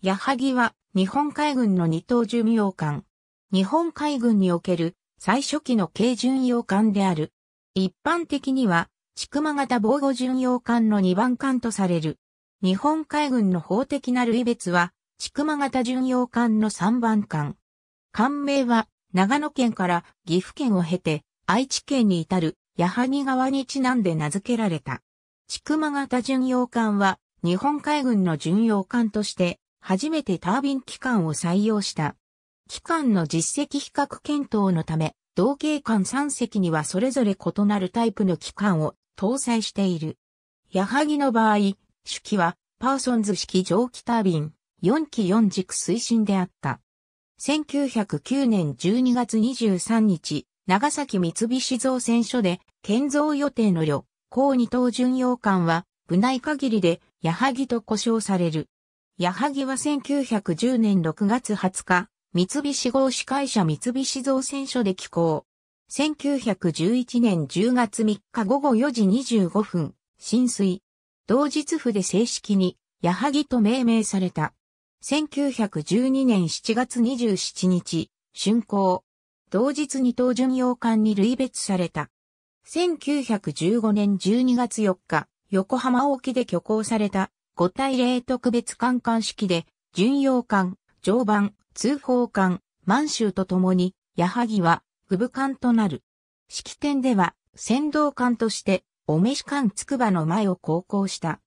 矢作は日本海軍の二等巡洋艦。日本海軍における最初期の軽巡洋艦である。一般的には、千曲型防護巡洋艦の2番艦とされる。日本海軍の法的な類別は、千曲型巡洋艦の3番艦。艦名は、長野県から岐阜県を経て、愛知県に至る矢作川にちなんで名付けられた。千曲型巡洋艦は、日本海軍の巡洋艦として、初めてタービン機関を採用した。機関の実績比較検討のため、同型艦3隻にはそれぞれ異なるタイプの機関を搭載している。矢作の場合、主機はパーソンズ式蒸気タービン4機4軸推進であった。1909年12月23日、長崎三菱造船所で建造予定の旅、高二等巡洋艦は部内限りで矢作と呼称される。矢作は1910年6月20日、三菱合資会社三菱造船所で寄港。1911年10月3日午後4時25分、浸水。同日府で正式に、矢作と命名された。1912年7月27日、竣工。同日に東巡洋艦に類別された。1915年12月4日、横浜沖で挙行された5対0特別艦艦式で、巡洋艦、常磐、通報艦、満州と共に、矢作は、具部艦となる。式典では、先導艦として、お召し艦つくばの前を航行した。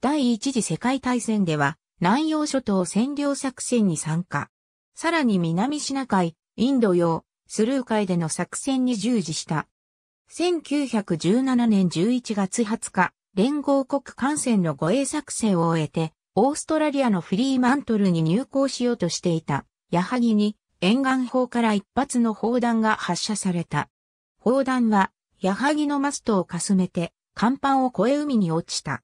第一次世界大戦では、南洋諸島占領作戦に参加。さらに南シナ海、インド洋、スルー海での作戦に従事した。1917年11月20日、連合国艦船の護衛作戦を終えて、オーストラリアのフリーマントルに入港しようとしていた、矢作に沿岸砲から一発の砲弾が発射された。砲弾は、矢作のマストをかすめて、甲板を越え海に落ちた。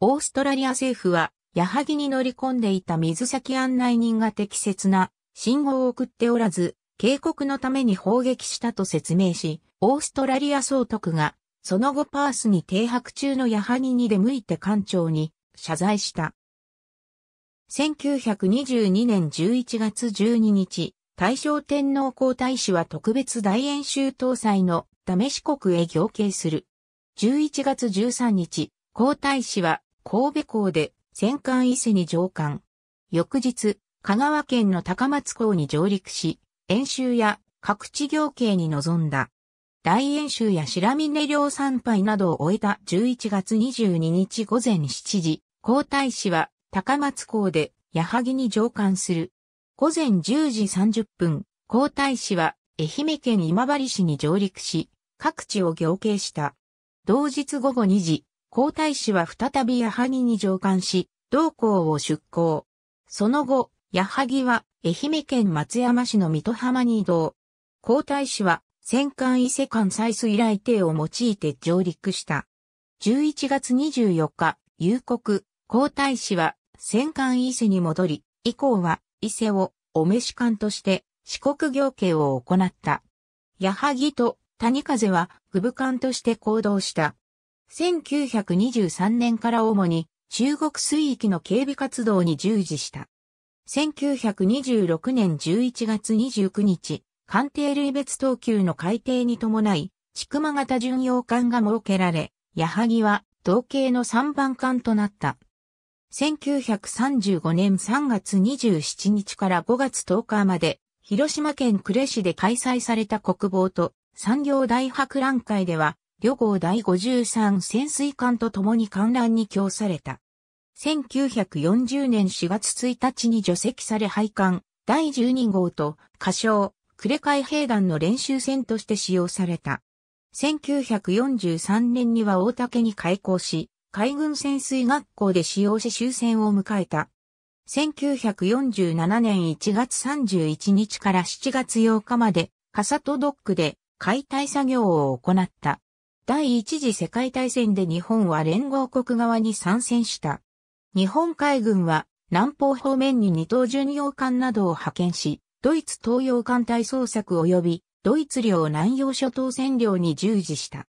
オーストラリア政府は、矢作に乗り込んでいた水先案内人が適切な信号を送っておらず、警告のために砲撃したと説明し、オーストラリア総督がその後パースに停泊中の矢作に出向いて艦長に謝罪した。1922年11月12日、大正天皇皇太子は特別大演習搭載のダメ四国へ行径する。11月13日、皇太子は神戸港で戦艦伊勢に上艦。翌日、香川県の高松港に上陸し、演習や各地行径に臨んだ。大演習や白峰寮参拝などを終えた11月22日午前7時、皇太子は高松港で矢作に乗艦する。午前10時30分、皇太子は愛媛県今治市に上陸し、各地を行計した。同日午後2時、皇太子は再び矢作に乗艦し、同港を出港。その後、矢作は愛媛県松山市の水戸浜に移動。皇太子は戦艦伊勢艦採水雷艇を用いて上陸した。11月24日、夕刻、皇太子は戦艦伊勢に戻り、以降は伊勢をお召し艦として四国行刑を行った。矢作と谷風は具部艦として行動した。1923年から主に中国水域の警備活動に従事した。1926年11月29日、艦艇類別等級の改定に伴い、筑馬型巡洋艦が設けられ、矢作は同型の3番艦となった。1935年3月27日から5月10日まで、広島県呉市で開催された国防と産業大博覧会では、旅行第53潜水艦と共に観覧に供された。1940年4月1日に除籍され廃艦第12号と仮称呉海兵団の練習船として使用された。1943年には大竹に開港し、海軍潜水学校で使用し終戦を迎えた。1947年1月31日から7月8日まで、カサトドックで解体作業を行った。第一次世界大戦で日本は連合国側に参戦した。日本海軍は南方方面に二等巡洋艦などを派遣し、ドイツ東洋艦隊捜索及びドイツ領南洋諸島占領に従事した。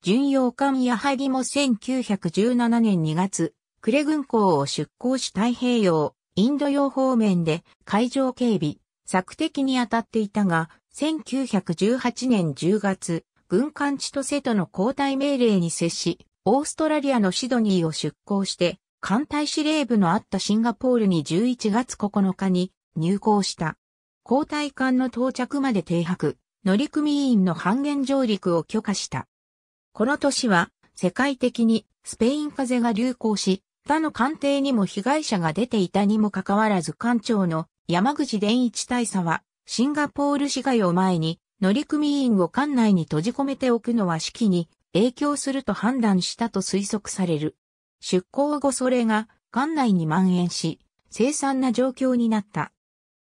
巡洋艦ヤハギも1917年2月、クレ軍港を出港し太平洋、インド洋方面で海上警備、策的に当たっていたが、1918年10月、軍艦地と瀬戸の交代命令に接し、オーストラリアのシドニーを出港して、艦隊司令部のあったシンガポールに11月9日に入港した。交代艦の到着まで停泊、乗組員の半減上陸を許可した。この年は、世界的にスペイン風邪が流行し、他の艦艇にも被害者が出ていたにもかかわらず艦長の山口伝一大佐は、シンガポール市街を前に、乗組員を艦内に閉じ込めておくのは式に影響すると判断したと推測される。出港後それが艦内に蔓延し、凄惨な状況になった。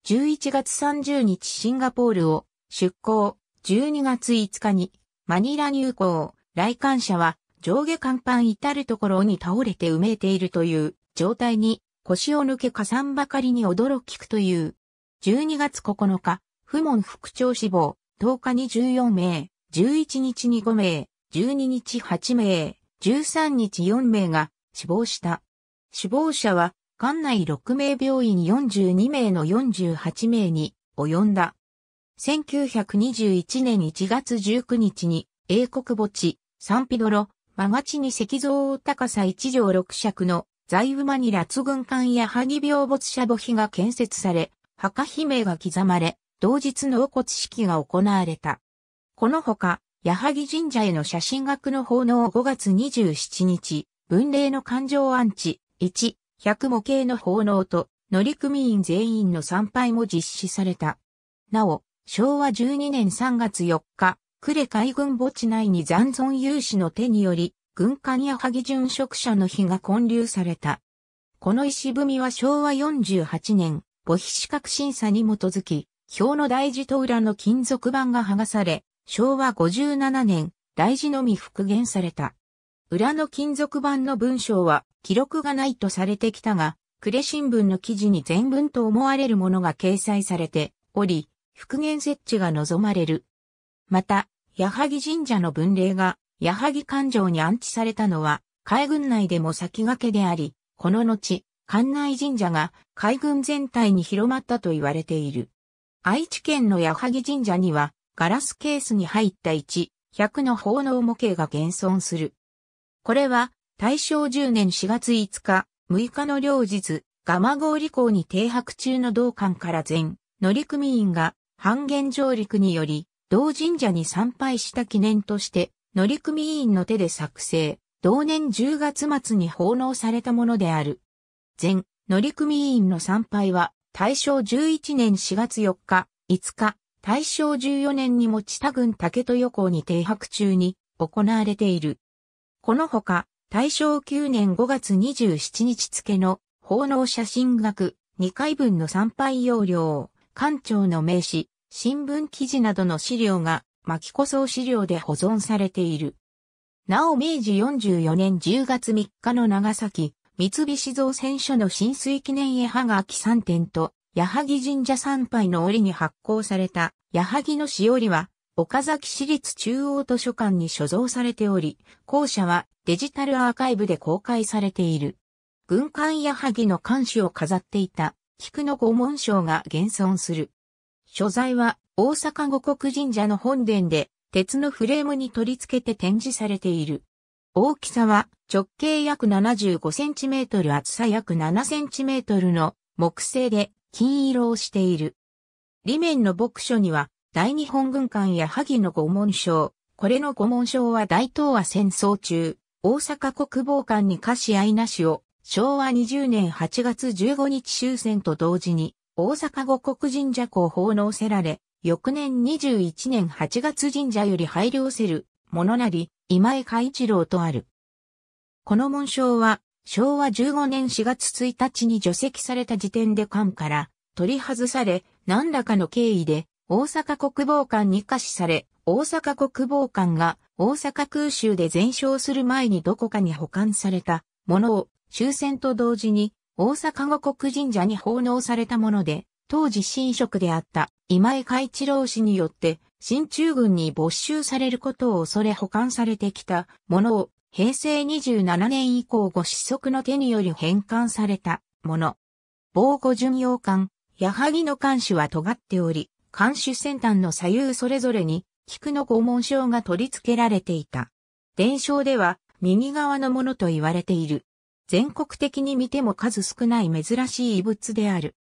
11月30日シンガポールを出港、12月5日にマニラ入港、来館者は上下甲板至るところに倒れて埋めているという状態に腰を抜け加算ばかりに驚きくという。12月9日、不問副長死亡、10日に14名、11日に5名、12日8名、13日4名が死亡した。死亡者は管内6名病院42名の48名に及んだ。1921年1月19日に英国墓地、サンピドロ、マガチに石像を高さ1畳6尺の財ウマニラツ軍艦や萩病没者墓碑が建設され、墓碑名が刻まれ、同日納骨式が行われた。このほか、矢萩神社への写真学の奉納5月27日、文霊の環状安置、1、百模型の奉納と乗組員全員の参拝も実施された。なお、昭和12年3月4日、呉海軍墓地内に残存有志の手により、軍艦や萩巡職者の碑が建立された。この石踏みは昭和48年、墓碑資格審査に基づき、表の大事と裏の金属板が剥がされ、昭和57年、大事のみ復元された。裏の金属板の文章は記録がないとされてきたが、クレ新聞の記事に全文と思われるものが掲載されており、復元設置が望まれる。また、矢作神社の文霊が矢作環状に安置されたのは、海軍内でも先駆けであり、この後、関内神社が海軍全体に広まったと言われている。愛知県の矢作神社には、ガラスケースに入った1、100の奉納模型が現存する。これは、大正10年4月5日、6日の両日、蒲郡港に停泊中の道館から全乗組員が半減上陸により、同神社に参拝した記念として、乗組員の手で作成、同年10月末に奉納されたものである。全乗組員の参拝は、大正11年4月4日、5日、大正14年に持田郡竹豊港に停泊中に行われている。このほか、大正9年5月27日付の奉納写真額2回分の参拝要領、館長の名刺、新聞記事などの資料が巻子層資料で保存されている。なお明治44年10月3日の長崎、三菱造船所の浸水記念絵派がき3点と、矢作神社参拝の折に発行された矢作のしおりは、岡崎市立中央図書館に所蔵されており、校舎はデジタルアーカイブで公開されている。軍艦や萩の艦首を飾っていた菊の御問章が現存する。所在は大阪五国神社の本殿で鉄のフレームに取り付けて展示されている。大きさは直径約7 5トル厚さ約7トルの木製で金色をしている。裏面の牧書には大日本軍艦や萩の御門章。これの御門章は大東亜戦争中、大阪国防官にし合いなしを、昭和20年8月15日終戦と同時に、大阪五国神社校奉納せられ、翌年21年8月神社より配慮せる、ものなり、今井海一郎とある。この紋章は、昭和15年4月1日に除籍された時点で官から取り外され、何らかの経緯で大阪国防官に可視され、大阪国防官が大阪空襲で全焼する前にどこかに保管されたものを終戦と同時に大阪五国神社に奉納されたもので、当時新職であった今井海一郎氏によって新中軍に没収されることを恐れ保管されてきたものを平成27年以降ご子息の手により返還されたもの。防護巡洋艦、矢作の艦首は尖っており、艦首先端の左右それぞれに、菊の拷問章が取り付けられていた。伝承では、右側のものと言われている。全国的に見ても数少ない珍しい遺物である。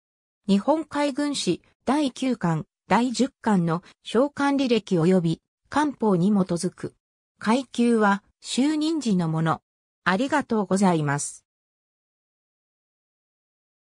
日本海軍史第9巻、第10巻の召喚履歴及び官報に基づく。階級は就任時のもの。ありがとうございます。